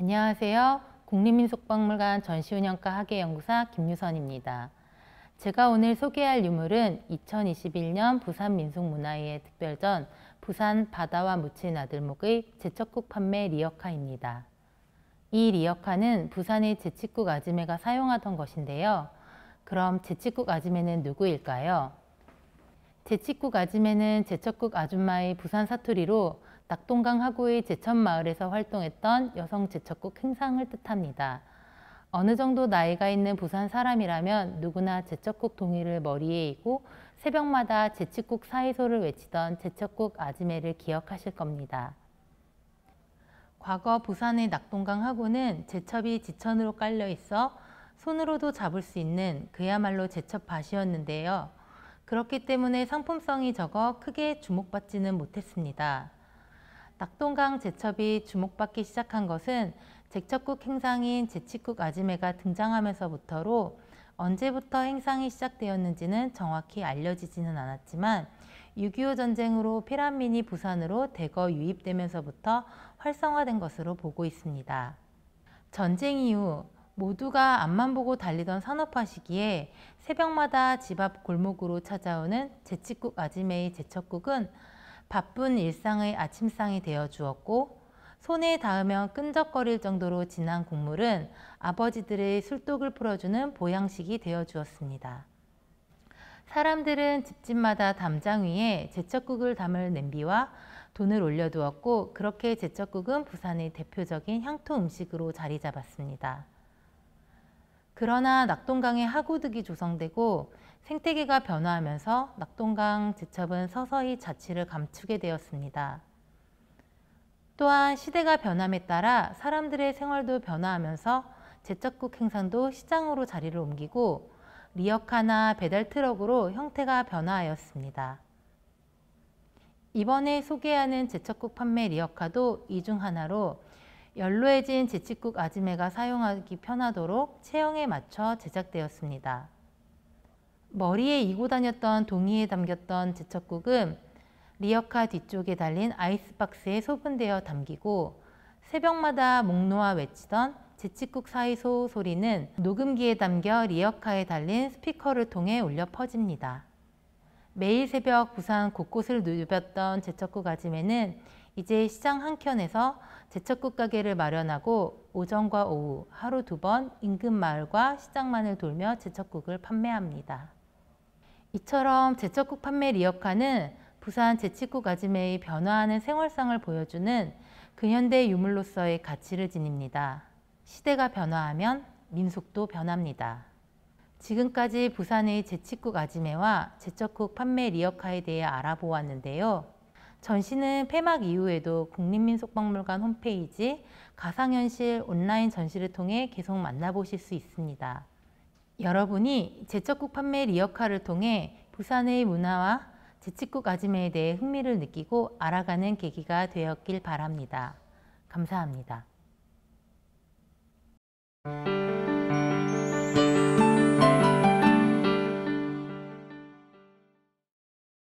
안녕하세요. 국립민속박물관 전시운영과 학예연구사 김유선입니다. 제가 오늘 소개할 유물은 2021년 부산민속문화의 특별전 부산 바다와 묻힌 아들목의 제척국 판매 리어카입니다. 이 리어카는 부산의 제치국 아지매가 사용하던 것인데요. 그럼 제치국 아지매는 누구일까요? 제치국 아지매는 제척국 아줌마의 부산 사투리로 낙동강 하구의 제천마을에서 활동했던 여성 제척국 행상을 뜻합니다. 어느 정도 나이가 있는 부산 사람이라면 누구나 제척국 동의를 머리에 이고 새벽마다 제척국 사이소를 외치던 제척국 아지매를 기억하실 겁니다. 과거 부산의 낙동강 하구는 제첩이 지천으로 깔려 있어 손으로도 잡을 수 있는 그야말로 제첩밭이었는데요. 그렇기 때문에 상품성이 적어 크게 주목받지는 못했습니다. 낙동강 제첩이 주목받기 시작한 것은 제첩국 행상인 제치국 아지매가 등장하면서부터로 언제부터 행상이 시작되었는지는 정확히 알려지지는 않았지만 6.25 전쟁으로 피란민이 부산으로 대거 유입되면서부터 활성화된 것으로 보고 있습니다. 전쟁 이후 모두가 앞만 보고 달리던 산업화 시기에 새벽마다 집 앞 골목으로 찾아오는 제치국 아지매의 제첩국은 바쁜 일상의 아침상이 되어 주었고 손에 닿으면 끈적거릴 정도로 진한 국물은 아버지들의 술독을 풀어주는 보양식이 되어 주었습니다. 사람들은 집집마다 담장 위에 제첩국을 담을 냄비와 돈을 올려두었고 그렇게 제첩국은 부산의 대표적인 향토 음식으로 자리 잡았습니다. 그러나 낙동강의 하구득이 조성되고 생태계가 변화하면서 낙동강 지첩은 서서히 자취를 감추게 되었습니다. 또한 시대가 변함에 따라 사람들의 생활도 변화하면서 제척국 행상도 시장으로 자리를 옮기고 리어카나 배달 트럭으로 형태가 변화하였습니다. 이번에 소개하는 제척국 판매 리어카도 이중 하나로 연로해진 제칫국 아지매가 사용하기 편하도록 체형에 맞춰 제작되었습니다. 머리에 이고 다녔던 동의에 담겼던 제척국은 리어카 뒤쪽에 달린 아이스박스에 소분되어 담기고 새벽마다 목놓아 외치던 지칫국 사이 소 소리는 녹음기에 담겨 리어카에 달린 스피커를 통해 울려 퍼집니다. 매일 새벽 부산 곳곳을 누볐던 제척국 아침에는 이제 시장 한켠에서 제척국 가게를 마련하고 오전과 오후 하루 두 번 인근 마을과 시장만을 돌며 제척국을 판매합니다. 이처럼 제척국 판매 리어카는 부산 제치국 아지매의 변화하는 생활상을 보여주는 근현대 유물로서의 가치를 지닙니다. 시대가 변화하면 민속도 변합니다. 지금까지 부산의 제치국 아지매와 제척국 판매 리어카에 대해 알아보았는데요. 전시는 폐막 이후에도 국립민속박물관 홈페이지 가상현실 온라인 전시를 통해 계속 만나보실 수 있습니다. 여러분이 제척국 판매 리어카를 통해 부산의 문화와 제치국 아짐에 대해 흥미를 느끼고 알아가는 계기가 되었길 바랍니다. 감사합니다.